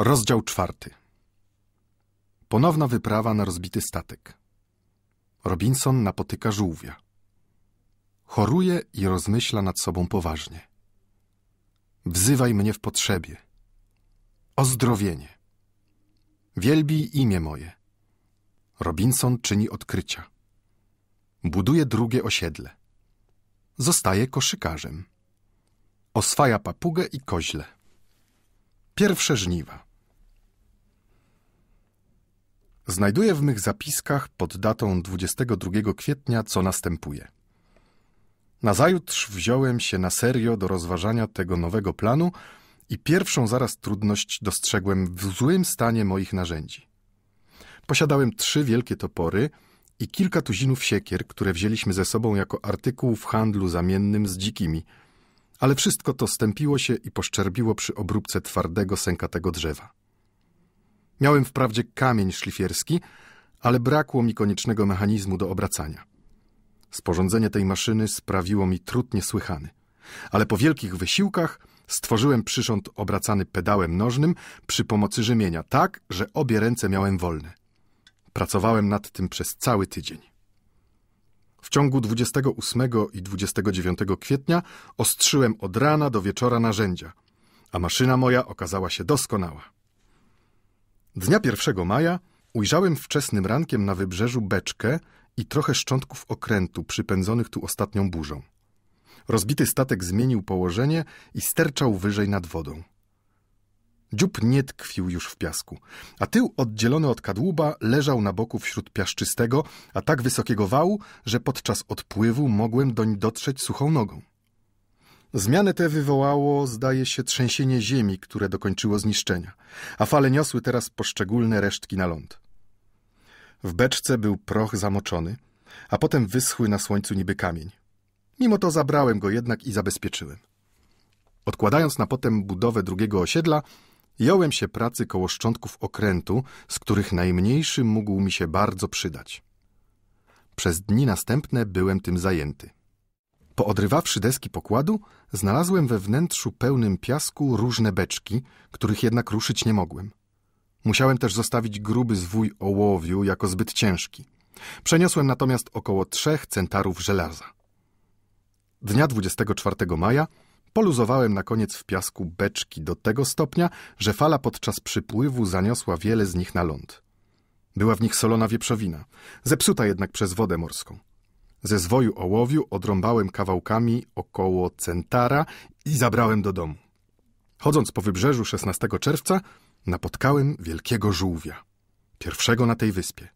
Rozdział czwarty. Ponowna wyprawa na rozbity statek. Robinson napotyka żółwia. Choruje i rozmyśla nad sobą poważnie. Wzywaj mnie w potrzebie. Ozdrowienie. Wielbi imię moje. Robinson czyni odkrycia. Buduje drugie osiedle. Zostaje koszykarzem. Oswaja papugę i koźle. Pierwsze żniwa. Znajduję w mych zapiskach pod datą 22 kwietnia, co następuje. Nazajutrz wziąłem się na serio do rozważania tego nowego planu i pierwszą zaraz trudność dostrzegłem w złym stanie moich narzędzi. Posiadałem trzy wielkie topory i kilka tuzinów siekier, które wzięliśmy ze sobą jako artykuł w handlu zamiennym z dzikimi, ale wszystko to stępiło się i poszczerbiło przy obróbce twardego, sękatego drzewa. Miałem wprawdzie kamień szlifierski, ale brakło mi koniecznego mechanizmu do obracania. Sporządzenie tej maszyny sprawiło mi trud niesłychany, ale po wielkich wysiłkach stworzyłem przyrząd obracany pedałem nożnym przy pomocy rzemienia, tak, że obie ręce miałem wolne. Pracowałem nad tym przez cały tydzień. W ciągu 28 i 29 kwietnia ostrzyłem od rana do wieczora narzędzia, a maszyna moja okazała się doskonała. Dnia 1 maja ujrzałem wczesnym rankiem na wybrzeżu beczkę i trochę szczątków okrętu przypędzonych tu ostatnią burzą. Rozbity statek zmienił położenie i sterczał wyżej nad wodą. Dziób nie tkwił już w piasku, a tył oddzielony od kadłuba leżał na boku wśród piaszczystego, a tak wysokiego wału, że podczas odpływu mogłem doń dotrzeć suchą nogą. Zmianę tę wywołało, zdaje się, trzęsienie ziemi, które dokończyło zniszczenia, a fale niosły teraz poszczególne resztki na ląd. W beczce był proch zamoczony, a potem wyschły na słońcu niby kamień. Mimo to zabrałem go jednak i zabezpieczyłem. Odkładając na potem budowę drugiego osiedla, jąłem się pracy koło szczątków okrętu, z których najmniejszy mógł mi się bardzo przydać. Przez dni następne byłem tym zajęty. Poodrywawszy deski pokładu, znalazłem we wnętrzu pełnym piasku różne beczki, których jednak ruszyć nie mogłem. Musiałem też zostawić gruby zwój ołowiu jako zbyt ciężki. Przeniosłem natomiast około trzech centarów żelaza. Dnia 24 maja poluzowałem na koniec w piasku beczki do tego stopnia, że fala podczas przypływu zaniosła wiele z nich na ląd. Była w nich solona wieprzowina, zepsuta jednak przez wodę morską. Ze zwoju ołowiu odrąbałem kawałkami około centara i zabrałem do domu. Chodząc po wybrzeżu 16 czerwca, napotkałem wielkiego żółwia, pierwszego na tej wyspie.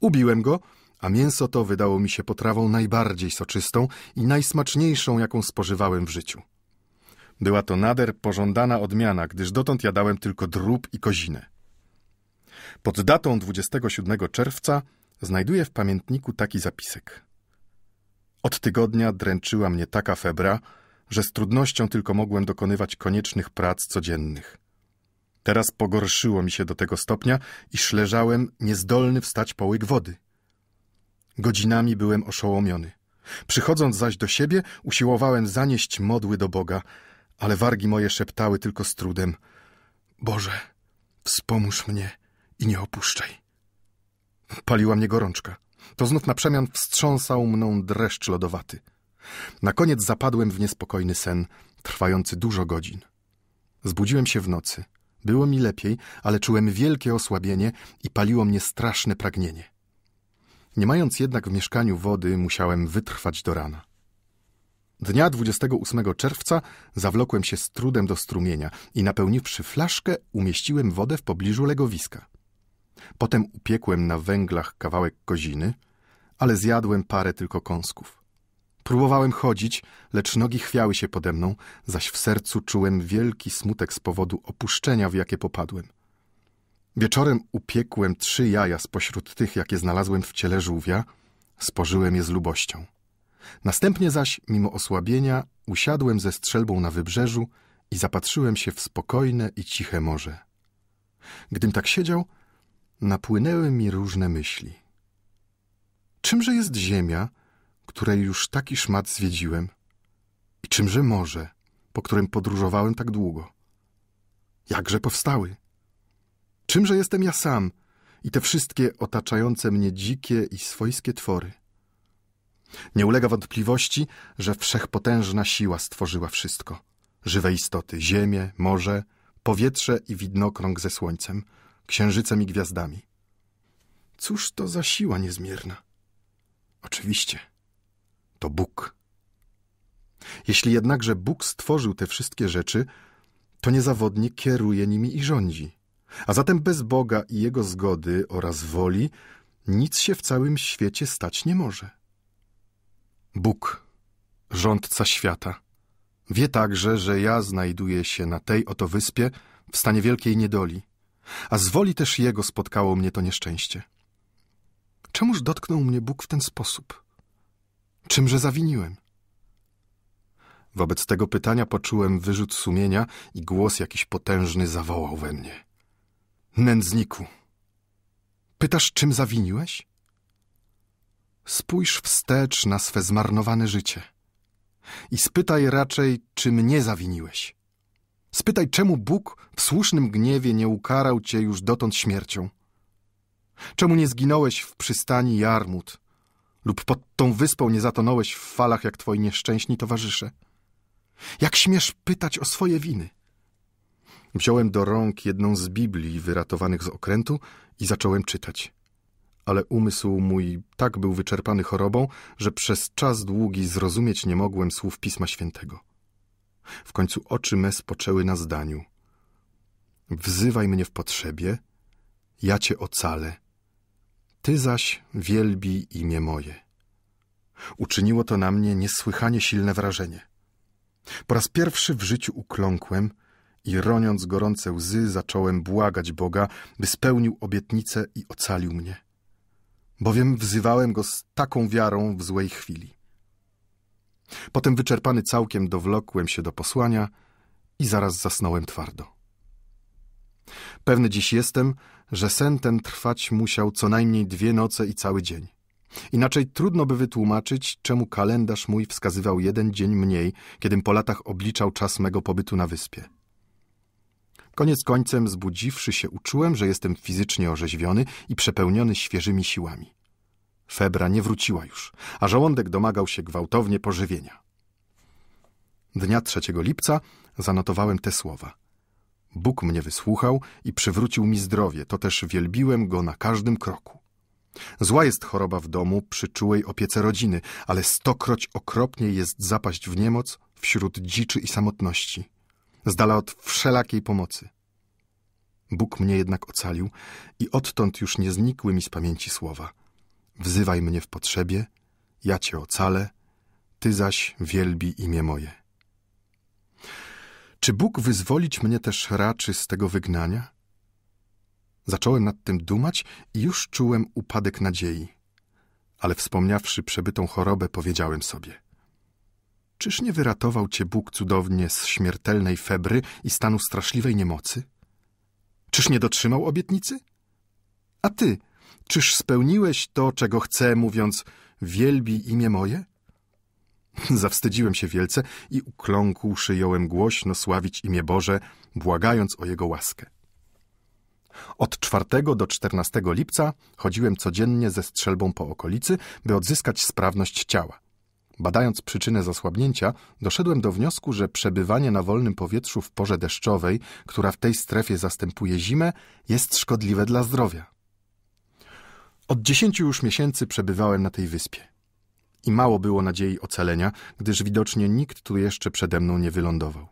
Ubiłem go, a mięso to wydało mi się potrawą najbardziej soczystą i najsmaczniejszą, jaką spożywałem w życiu. Była to nader pożądana odmiana, gdyż dotąd jadałem tylko drób i kozinę. Pod datą 27 czerwca znajduję w pamiętniku taki zapisek. Od tygodnia dręczyła mnie taka febra, że z trudnością tylko mogłem dokonywać koniecznych prac codziennych. Teraz pogorszyło mi się do tego stopnia, iż leżałem niezdolny wstać po łyk wody. Godzinami byłem oszołomiony. Przychodząc zaś do siebie, usiłowałem zanieść modły do Boga, ale wargi moje szeptały tylko z trudem. Boże, wspomóż mnie i nie opuszczaj. Paliła mnie gorączka. To znów na przemian wstrząsał mną dreszcz lodowaty. Na koniec zapadłem w niespokojny sen, trwający dużo godzin. Zbudziłem się w nocy. Było mi lepiej, ale czułem wielkie osłabienie i paliło mnie straszne pragnienie. Nie mając jednak w mieszkaniu wody, musiałem wytrwać do rana. Dnia 28 czerwca zawlokłem się z trudem do strumienia i napełniwszy flaszkę, umieściłem wodę w pobliżu legowiska. Potem upiekłem na węglach kawałek koziny, ale zjadłem parę tylko kąsków. Próbowałem chodzić, lecz nogi chwiały się pode mną, zaś w sercu czułem wielki smutek z powodu opuszczenia, w jakie popadłem. Wieczorem upiekłem trzy jaja spośród tych, jakie znalazłem w ciele żółwia, spożyłem je z lubością. Następnie zaś, mimo osłabienia, usiadłem ze strzelbą na wybrzeżu i zapatrzyłem się w spokojne i ciche morze. Gdym tak siedział, napłynęły mi różne myśli. Czymże jest ziemia, której już taki szmat zwiedziłem? I czymże morze, po którym podróżowałem tak długo? Jakże powstały? Czymże jestem ja sam i te wszystkie otaczające mnie dzikie i swojskie twory? Nie ulega wątpliwości, że wszechpotężna siła stworzyła wszystko. Żywe istoty, ziemię, morze, powietrze i widnokrąg ze słońcem – księżycem i gwiazdami. Cóż to za siła niezmierna? Oczywiście, to Bóg. Jeśli jednakże Bóg stworzył te wszystkie rzeczy, to niezawodnie kieruje nimi i rządzi. A zatem bez Boga i Jego zgody oraz woli nic się w całym świecie stać nie może. Bóg, rządca świata, wie także, że ja znajduję się na tej oto wyspie w stanie wielkiej niedoli – a z woli też jego spotkało mnie to nieszczęście. Czemuż dotknął mnie Bóg w ten sposób? Czymże zawiniłem? Wobec tego pytania poczułem wyrzut sumienia i głos jakiś potężny zawołał we mnie. Nędzniku, pytasz, czym zawiniłeś? Spójrz wstecz na swe zmarnowane życie i spytaj raczej, czym nie zawiniłeś. Spytaj, czemu Bóg w słusznym gniewie nie ukarał cię już dotąd śmiercią? Czemu nie zginąłeś w przystani Jarmut lub pod tą wyspą nie zatonąłeś w falach jak twoi nieszczęśni towarzysze? Jak śmiesz pytać o swoje winy? Wziąłem do rąk jedną z Biblii wyratowanych z okrętu i zacząłem czytać. Ale umysł mój tak był wyczerpany chorobą, że przez czas długi zrozumieć nie mogłem słów Pisma Świętego. W końcu oczy me spoczęły na zdaniu. Wzywaj mnie w potrzebie, ja cię ocalę. Ty zaś wielbi imię moje. Uczyniło to na mnie niesłychanie silne wrażenie. Po raz pierwszy w życiu ukląkłem i roniąc gorące łzy zacząłem błagać Boga, by spełnił obietnicę i ocalił mnie. Bowiem wzywałem Go z taką wiarą w złej chwili. Potem wyczerpany całkiem dowlokłem się do posłania i zaraz zasnąłem twardo. Pewny dziś jestem, że sen ten trwać musiał co najmniej dwie noce i cały dzień. Inaczej trudno by wytłumaczyć, czemu kalendarz mój wskazywał jeden dzień mniej, kiedym po latach obliczał czas mego pobytu na wyspie. Koniec końcem, zbudziwszy się, uczułem, że jestem fizycznie orzeźwiony i przepełniony świeżymi siłami. Febra nie wróciła już, a żołądek domagał się gwałtownie pożywienia. Dnia 3 lipca zanotowałem te słowa. Bóg mnie wysłuchał i przywrócił mi zdrowie, to też wielbiłem Go na każdym kroku. Zła jest choroba w domu przy czułej opiece rodziny, ale stokroć okropniej jest zapaść w niemoc wśród dziczy i samotności, z dala od wszelakiej pomocy. Bóg mnie jednak ocalił i odtąd już nie znikły mi z pamięci słowa – Wzywaj mnie w potrzebie, ja cię ocalę, ty zaś wielbi imię moje. Czy Bóg wyzwolić mnie też raczy z tego wygnania? Zacząłem nad tym dumać i już czułem upadek nadziei. Ale wspomniawszy przebytą chorobę, powiedziałem sobie: Czyż nie wyratował cię Bóg cudownie z śmiertelnej febry i stanu straszliwej niemocy? Czyż nie dotrzymał obietnicy? A ty, Czyż spełniłeś to, czego chcę, mówiąc, wielbi imię moje? Zawstydziłem się wielce i ukląkłszy szyjąłem głośno sławić imię Boże, błagając o Jego łaskę. Od 4 do 14 lipca chodziłem codziennie ze strzelbą po okolicy, by odzyskać sprawność ciała. Badając przyczynę zasłabnięcia, doszedłem do wniosku, że przebywanie na wolnym powietrzu w porze deszczowej, która w tej strefie zastępuje zimę, jest szkodliwe dla zdrowia. Od dziesięciu już miesięcy przebywałem na tej wyspie. I mało było nadziei ocalenia, gdyż widocznie nikt tu jeszcze przede mną nie wylądował.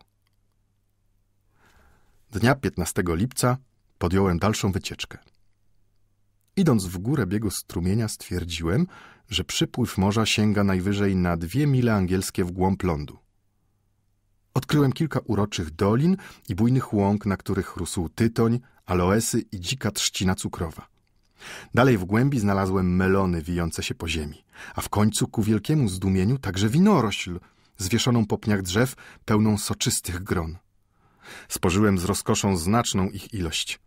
Dnia 15 lipca podjąłem dalszą wycieczkę. Idąc w górę biegu strumienia stwierdziłem, że przypływ morza sięga najwyżej na dwie mile angielskie w głąb lądu. Odkryłem kilka uroczych dolin i bujnych łąk, na których rósł tytoń, aloesy i dzika trzcina cukrowa. Dalej w głębi znalazłem melony wijące się po ziemi, a w końcu ku wielkiemu zdumieniu także winorośl, zwieszoną po pniach drzew, pełną soczystych gron. Spożyłem z rozkoszą znaczną ich ilość.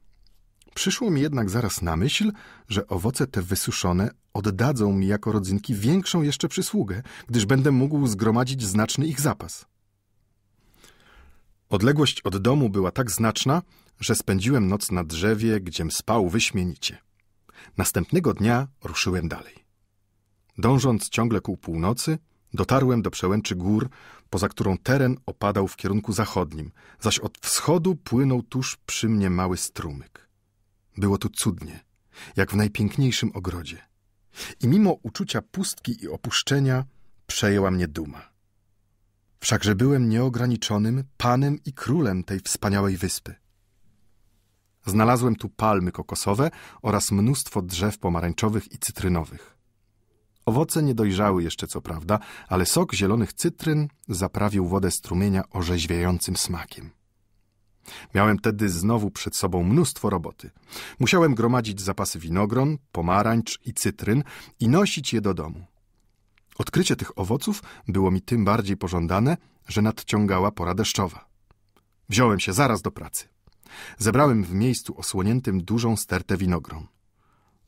Przyszło mi jednak zaraz na myśl, że owoce te wysuszone oddadzą mi jako rodzynki większą jeszcze przysługę, gdyż będę mógł zgromadzić znaczny ich zapas. Odległość od domu była tak znaczna, że spędziłem noc na drzewie, gdziem spał wyśmienicie. Następnego dnia ruszyłem dalej. Dążąc ciągle ku północy, dotarłem do przełęczy gór, poza którą teren opadał w kierunku zachodnim, zaś od wschodu płynął tuż przy mnie mały strumyk. Było tu cudnie, jak w najpiękniejszym ogrodzie. I mimo uczucia pustki i opuszczenia przejęła mnie duma. Wszakże byłem nieograniczonym panem i królem tej wspaniałej wyspy – Znalazłem tu palmy kokosowe oraz mnóstwo drzew pomarańczowych i cytrynowych. Owoce nie dojrzały jeszcze co prawda, ale sok zielonych cytryn zaprawił wodę strumienia orzeźwiającym smakiem. Miałem tedy znowu przed sobą mnóstwo roboty. Musiałem gromadzić zapasy winogron, pomarańcz i cytryn i nosić je do domu. Odkrycie tych owoców było mi tym bardziej pożądane, że nadciągała pora deszczowa. Wziąłem się zaraz do pracy. Zebrałem w miejscu osłoniętym dużą stertę winogron.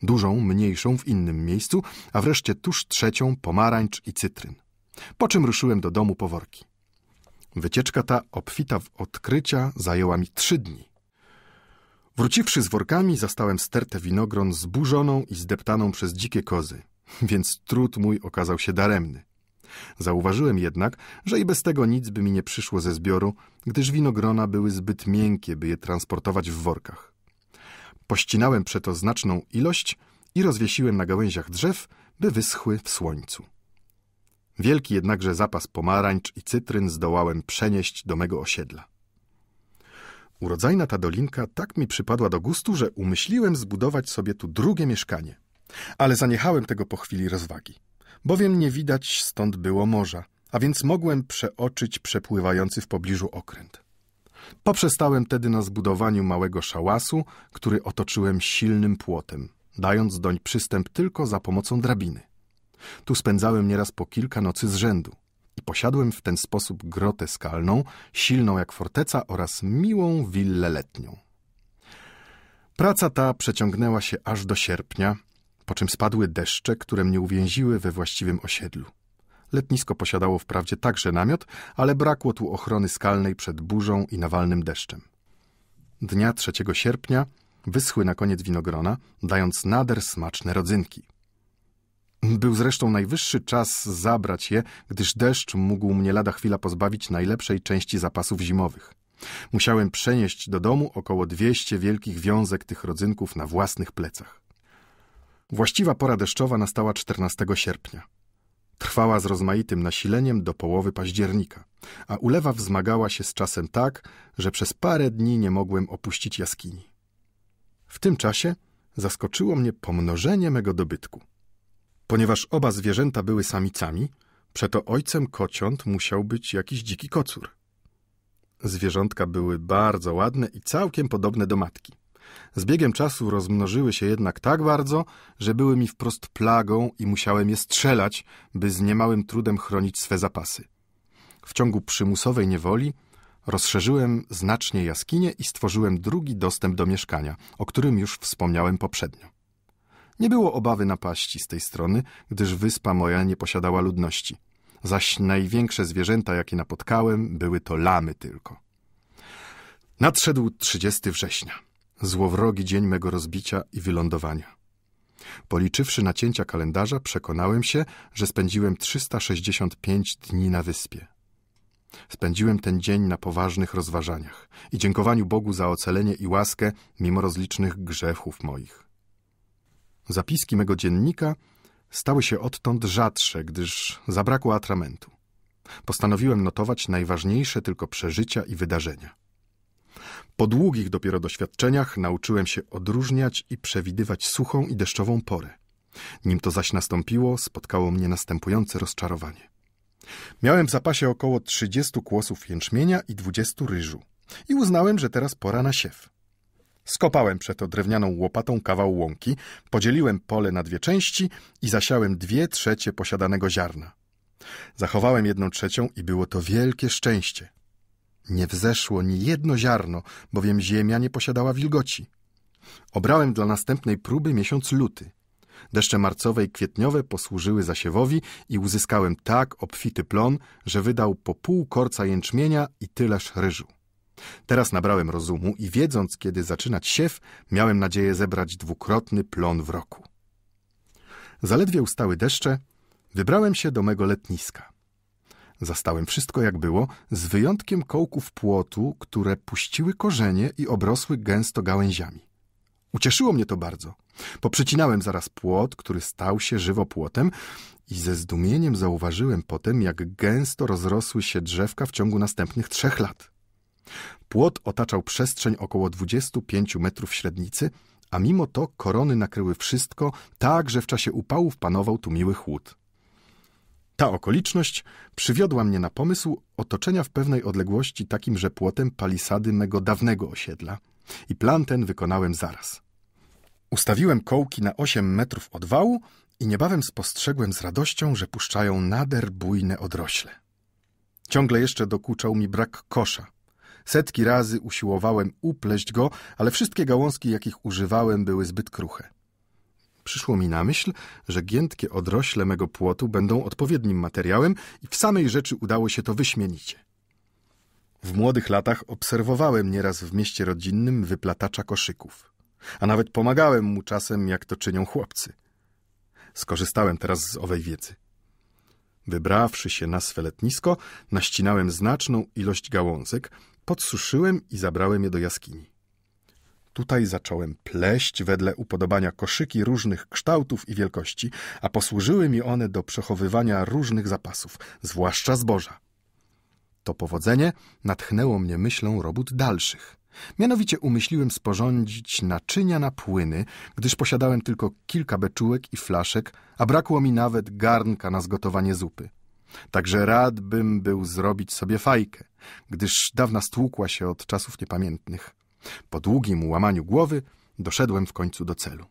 Dużą, mniejszą w innym miejscu, a wreszcie tuż trzecią pomarańcz i cytryn. Po czym ruszyłem do domu po worki. Wycieczka ta, obfita w odkrycia, zajęła mi trzy dni. Wróciwszy z workami, zastałem stertę winogron zburzoną i zdeptaną przez dzikie kozy, więc trud mój okazał się daremny. Zauważyłem jednak, że i bez tego nic by mi nie przyszło ze zbioru, gdyż winogrona były zbyt miękkie, by je transportować w workach. Pościnałem przeto znaczną ilość i rozwiesiłem na gałęziach drzew, by wyschły w słońcu. Wielki jednakże zapas pomarańcz i cytryn zdołałem przenieść do mego osiedla. Urodzajna ta dolinka tak mi przypadła do gustu, że umyśliłem zbudować sobie tu drugie mieszkanie, ale zaniechałem tego po chwili rozwagi bowiem nie widać stąd było morza, a więc mogłem przeoczyć przepływający w pobliżu okręt. Poprzestałem tedy na zbudowaniu małego szałasu, który otoczyłem silnym płotem, dając doń przystęp tylko za pomocą drabiny. Tu spędzałem nieraz po kilka nocy z rzędu i posiadłem w ten sposób grotę skalną, silną jak forteca oraz miłą willę letnią. Praca ta przeciągnęła się aż do sierpnia, po czym spadły deszcze, które mnie uwięziły we właściwym osiedlu. Letnisko posiadało wprawdzie także namiot, ale brakło tu ochrony skalnej przed burzą i nawalnym deszczem. Dnia 3 sierpnia wyschły na koniec winogrona, dając nader smaczne rodzynki. Był zresztą najwyższy czas zabrać je, gdyż deszcz mógł mnie lada chwila pozbawić najlepszej części zapasów zimowych. Musiałem przenieść do domu około 200 wielkich wiązek tych rodzynków na własnych plecach. Właściwa pora deszczowa nastała 14 sierpnia. Trwała z rozmaitym nasileniem do połowy października, a ulewa wzmagała się z czasem tak, że przez parę dni nie mogłem opuścić jaskini. W tym czasie zaskoczyło mnie pomnożenie mego dobytku. Ponieważ oba zwierzęta były samicami, przeto ojcem kociąt musiał być jakiś dziki kocur. Zwierzątka były bardzo ładne i całkiem podobne do matki. Z biegiem czasu rozmnożyły się jednak tak bardzo, że były mi wprost plagą i musiałem je strzelać, by z niemałym trudem chronić swe zapasy. W ciągu przymusowej niewoli rozszerzyłem znacznie jaskinie i stworzyłem drugi dostęp do mieszkania, o którym już wspomniałem poprzednio. Nie było obawy napaści z tej strony, gdyż wyspa moja nie posiadała ludności. Zaś największe zwierzęta, jakie napotkałem, były to lamy tylko. Nadszedł 30 września złowrogi dzień mego rozbicia i wylądowania. Policzywszy nacięcia kalendarza, przekonałem się, że spędziłem 365 dni na wyspie. Spędziłem ten dzień na poważnych rozważaniach i dziękowaniu Bogu za ocalenie i łaskę mimo rozlicznych grzechów moich. Zapiski mego dziennika stały się odtąd rzadsze, gdyż zabrakło atramentu. Postanowiłem notować najważniejsze tylko przeżycia i wydarzenia. Po długich dopiero doświadczeniach nauczyłem się odróżniać i przewidywać suchą i deszczową porę. Nim to zaś nastąpiło, spotkało mnie następujące rozczarowanie. Miałem w zapasie około 30 kłosów jęczmienia i 20 ryżu i uznałem, że teraz pora na siew. Skopałem przeto drewnianą łopatą kawał łąki, podzieliłem pole na dwie części i zasiałem dwie trzecie posiadanego ziarna. Zachowałem jedną trzecią i było to wielkie szczęście. Nie wzeszło ni jedno ziarno, bowiem ziemia nie posiadała wilgoci. Obrałem dla następnej próby miesiąc luty. Deszcze marcowe i kwietniowe posłużyły zasiewowi i uzyskałem tak obfity plon, że wydał po pół korca jęczmienia i tyleż ryżu. Teraz nabrałem rozumu i wiedząc, kiedy zaczynać siew, miałem nadzieję zebrać dwukrotny plon w roku. Zaledwie ustały deszcze, wybrałem się do mego letniska. Zastałem wszystko jak było, z wyjątkiem kołków płotu, które puściły korzenie i obrosły gęsto gałęziami. Ucieszyło mnie to bardzo. Poprzecinałem zaraz płot, który stał się żywopłotem i ze zdumieniem zauważyłem potem, jak gęsto rozrosły się drzewka w ciągu następnych trzech lat. Płot otaczał przestrzeń około 25 metrów średnicy, a mimo to korony nakryły wszystko tak, że w czasie upałów panował tu miły chłód. Ta okoliczność przywiodła mnie na pomysł otoczenia w pewnej odległości takimże płotem palisady mego dawnego osiedla i plan ten wykonałem zaraz. Ustawiłem kołki na 8 metrów od wału i niebawem spostrzegłem z radością, że puszczają nader bujne odrośle. Ciągle jeszcze dokuczał mi brak kosza. Setki razy usiłowałem upleść go, ale wszystkie gałązki, jakich używałem, były zbyt kruche przyszło mi na myśl, że giętkie odrośle mego płotu będą odpowiednim materiałem i w samej rzeczy udało się to wyśmienicie. W młodych latach obserwowałem nieraz w mieście rodzinnym wyplatacza koszyków, a nawet pomagałem mu czasem, jak to czynią chłopcy. Skorzystałem teraz z owej wiedzy. Wybrawszy się na swe letnisko, naścinałem znaczną ilość gałązek, podsuszyłem i zabrałem je do jaskini. Tutaj zacząłem pleść wedle upodobania koszyki różnych kształtów i wielkości, a posłużyły mi one do przechowywania różnych zapasów, zwłaszcza zboża. To powodzenie natchnęło mnie myślą robót dalszych. Mianowicie umyśliłem sporządzić naczynia na płyny, gdyż posiadałem tylko kilka beczułek i flaszek, a brakło mi nawet garnka na zgotowanie zupy. Także rad bym był zrobić sobie fajkę, gdyż dawna stłukła się od czasów niepamiętnych. Po długim łamaniu głowy doszedłem w końcu do celu.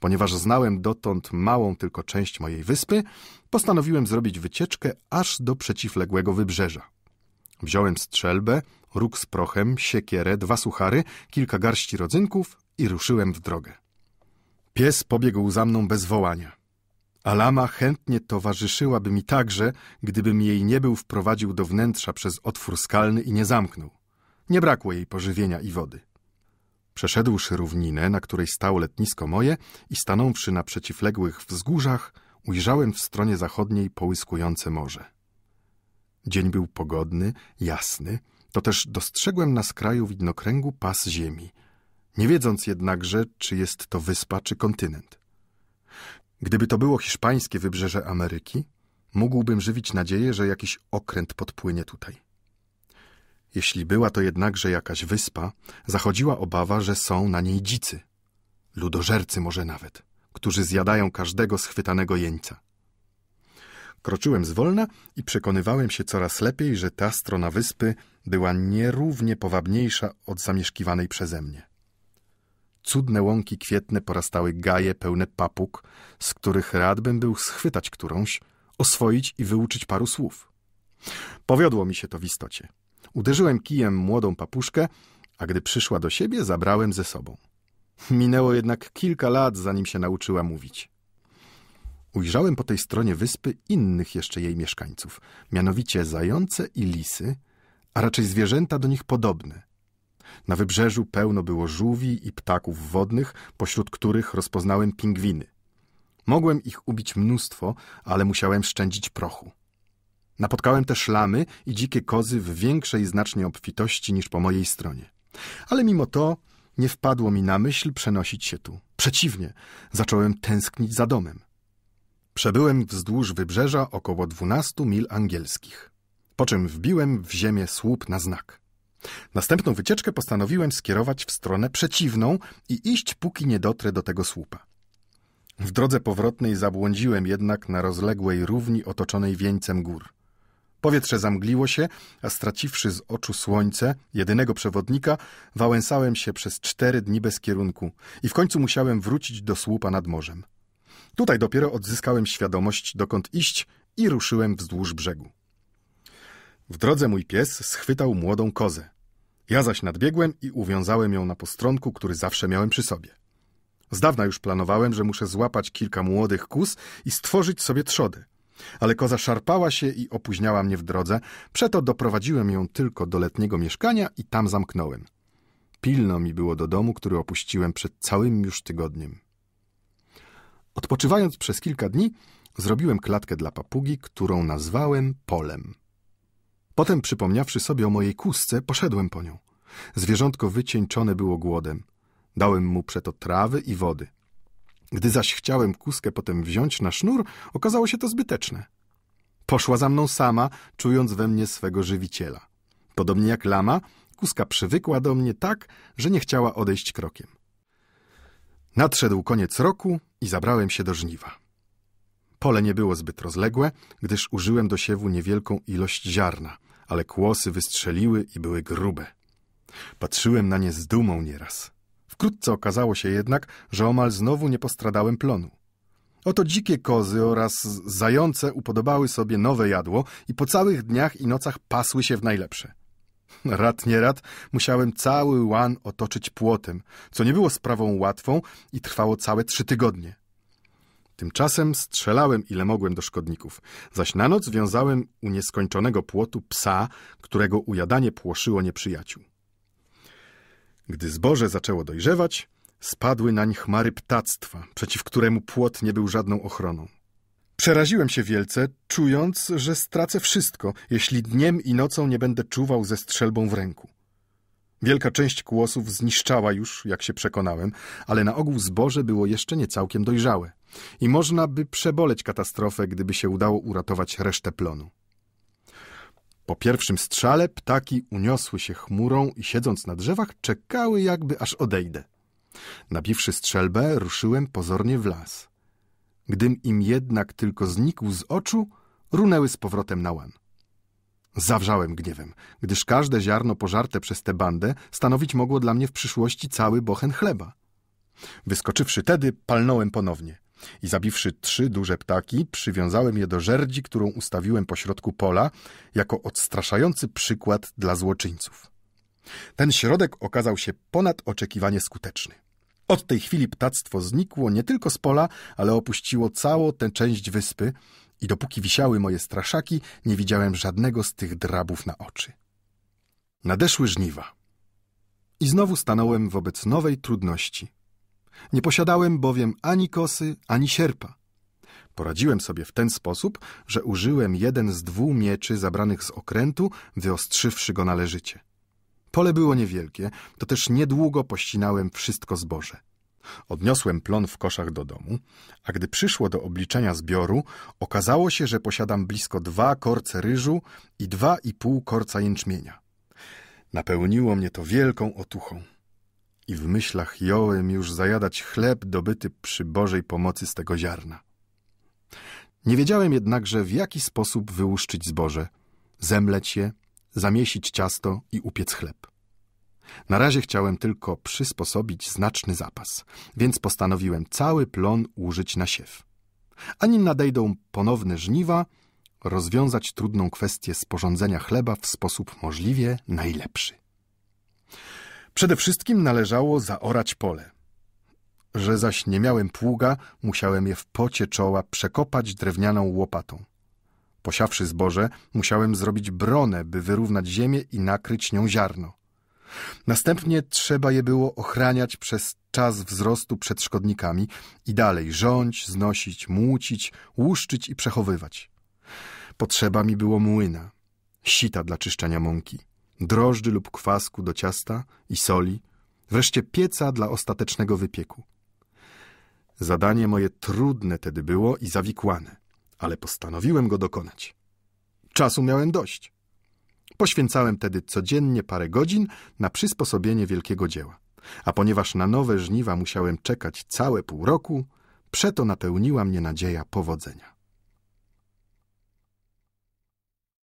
Ponieważ znałem dotąd małą tylko część mojej wyspy, postanowiłem zrobić wycieczkę aż do przeciwległego wybrzeża. Wziąłem strzelbę, róg z prochem, siekierę, dwa suchary, kilka garści rodzynków i ruszyłem w drogę. Pies pobiegł za mną bez wołania. Alama chętnie towarzyszyłaby mi także, gdybym jej nie był wprowadził do wnętrza przez otwór skalny i nie zamknął. Nie brakło jej pożywienia i wody. Przeszedłszy równinę, na której stało letnisko moje i stanąwszy na przeciwległych wzgórzach, ujrzałem w stronie zachodniej połyskujące morze. Dzień był pogodny, jasny, to też dostrzegłem na skraju widnokręgu pas ziemi, nie wiedząc jednakże, czy jest to wyspa czy kontynent. Gdyby to było hiszpańskie wybrzeże Ameryki, mógłbym żywić nadzieję, że jakiś okręt podpłynie tutaj. Jeśli była to jednakże jakaś wyspa, zachodziła obawa, że są na niej dzicy. Ludożercy może nawet, którzy zjadają każdego schwytanego jeńca. Kroczyłem zwolna i przekonywałem się coraz lepiej, że ta strona wyspy była nierównie powabniejsza od zamieszkiwanej przeze mnie. Cudne łąki kwietne porastały gaje pełne papug, z których radbym był schwytać którąś, oswoić i wyuczyć paru słów. Powiodło mi się to w istocie. Uderzyłem kijem młodą papuszkę, a gdy przyszła do siebie, zabrałem ze sobą. Minęło jednak kilka lat, zanim się nauczyła mówić. Ujrzałem po tej stronie wyspy innych jeszcze jej mieszkańców, mianowicie zające i lisy, a raczej zwierzęta do nich podobne. Na wybrzeżu pełno było żółwi i ptaków wodnych, pośród których rozpoznałem pingwiny. Mogłem ich ubić mnóstwo, ale musiałem szczędzić prochu. Napotkałem też lamy i dzikie kozy w większej znacznie obfitości niż po mojej stronie. Ale mimo to nie wpadło mi na myśl przenosić się tu. Przeciwnie, zacząłem tęsknić za domem. Przebyłem wzdłuż wybrzeża około 12 mil angielskich, po czym wbiłem w ziemię słup na znak. Następną wycieczkę postanowiłem skierować w stronę przeciwną i iść, póki nie dotrę do tego słupa. W drodze powrotnej zabłądziłem jednak na rozległej równi otoczonej wieńcem gór. Powietrze zamgliło się, a straciwszy z oczu słońce, jedynego przewodnika, wałęsałem się przez cztery dni bez kierunku i w końcu musiałem wrócić do słupa nad morzem. Tutaj dopiero odzyskałem świadomość, dokąd iść i ruszyłem wzdłuż brzegu. W drodze mój pies schwytał młodą kozę. Ja zaś nadbiegłem i uwiązałem ją na postronku, który zawsze miałem przy sobie. Z dawna już planowałem, że muszę złapać kilka młodych kóz i stworzyć sobie trzody – ale koza szarpała się i opóźniała mnie w drodze, przeto doprowadziłem ją tylko do letniego mieszkania i tam zamknąłem. Pilno mi było do domu, który opuściłem przed całym już tygodniem. Odpoczywając przez kilka dni, zrobiłem klatkę dla papugi, którą nazwałem polem. Potem, przypomniawszy sobie o mojej kusce, poszedłem po nią. Zwierzątko wycieńczone było głodem. Dałem mu przeto trawy i wody. Gdy zaś chciałem kuskę potem wziąć na sznur, okazało się to zbyteczne. Poszła za mną sama, czując we mnie swego żywiciela. Podobnie jak lama, kuska przywykła do mnie tak, że nie chciała odejść krokiem. Nadszedł koniec roku i zabrałem się do żniwa. Pole nie było zbyt rozległe, gdyż użyłem do siewu niewielką ilość ziarna, ale kłosy wystrzeliły i były grube. Patrzyłem na nie z dumą nieraz. Wkrótce okazało się jednak, że omal znowu nie postradałem plonu. Oto dzikie kozy oraz zające upodobały sobie nowe jadło i po całych dniach i nocach pasły się w najlepsze. Rad nie rad musiałem cały łan otoczyć płotem, co nie było sprawą łatwą i trwało całe trzy tygodnie. Tymczasem strzelałem ile mogłem do szkodników, zaś na noc wiązałem u nieskończonego płotu psa, którego ujadanie płoszyło nieprzyjaciół. Gdy zboże zaczęło dojrzewać, spadły nań chmary ptactwa, przeciw któremu płot nie był żadną ochroną. Przeraziłem się wielce, czując, że stracę wszystko, jeśli dniem i nocą nie będę czuwał ze strzelbą w ręku. Wielka część kłosów zniszczała już, jak się przekonałem, ale na ogół zboże było jeszcze nie całkiem dojrzałe i można by przeboleć katastrofę, gdyby się udało uratować resztę plonu. Po pierwszym strzale ptaki uniosły się chmurą i siedząc na drzewach czekały jakby aż odejdę. Nabiwszy strzelbę, ruszyłem pozornie w las. Gdym im jednak tylko znikł z oczu, runęły z powrotem na łan. Zawrzałem gniewem, gdyż każde ziarno pożarte przez tę bandę stanowić mogło dla mnie w przyszłości cały bochen chleba. Wyskoczywszy tedy, palnąłem ponownie – i zabiwszy trzy duże ptaki, przywiązałem je do żerdzi, którą ustawiłem pośrodku pola, jako odstraszający przykład dla złoczyńców. Ten środek okazał się ponad oczekiwanie skuteczny. Od tej chwili ptactwo znikło nie tylko z pola, ale opuściło całą tę część wyspy i dopóki wisiały moje straszaki, nie widziałem żadnego z tych drabów na oczy. Nadeszły żniwa. I znowu stanąłem wobec nowej trudności – nie posiadałem bowiem ani kosy, ani sierpa. Poradziłem sobie w ten sposób, że użyłem jeden z dwóch mieczy zabranych z okrętu, wyostrzywszy go należycie. Pole było niewielkie, to też niedługo pościnałem wszystko zboże. Odniosłem plon w koszach do domu, a gdy przyszło do obliczenia zbioru, okazało się, że posiadam blisko dwa korce ryżu i dwa i pół korca jęczmienia. Napełniło mnie to wielką otuchą i w myślach jąłem już zajadać chleb dobyty przy Bożej pomocy z tego ziarna. Nie wiedziałem jednakże, w jaki sposób wyłuszczyć zboże, zemleć je, zamiesić ciasto i upiec chleb. Na razie chciałem tylko przysposobić znaczny zapas, więc postanowiłem cały plon użyć na siew. A nim nadejdą ponowne żniwa, rozwiązać trudną kwestię sporządzenia chleba w sposób możliwie najlepszy. Przede wszystkim należało zaorać pole. Że zaś nie miałem pługa, musiałem je w pocie czoła przekopać drewnianą łopatą. Posiawszy zboże, musiałem zrobić bronę, by wyrównać ziemię i nakryć nią ziarno. Następnie trzeba je było ochraniać przez czas wzrostu przed szkodnikami i dalej rządź, znosić, młócić, łuszczyć i przechowywać. Potrzeba mi było młyna, sita dla czyszczenia mąki drożdży lub kwasku do ciasta i soli, wreszcie pieca dla ostatecznego wypieku. Zadanie moje trudne tedy było i zawikłane, ale postanowiłem go dokonać. Czasu miałem dość. Poświęcałem tedy codziennie parę godzin na przysposobienie wielkiego dzieła. A ponieważ na nowe żniwa musiałem czekać całe pół roku, przeto napełniła mnie nadzieja powodzenia.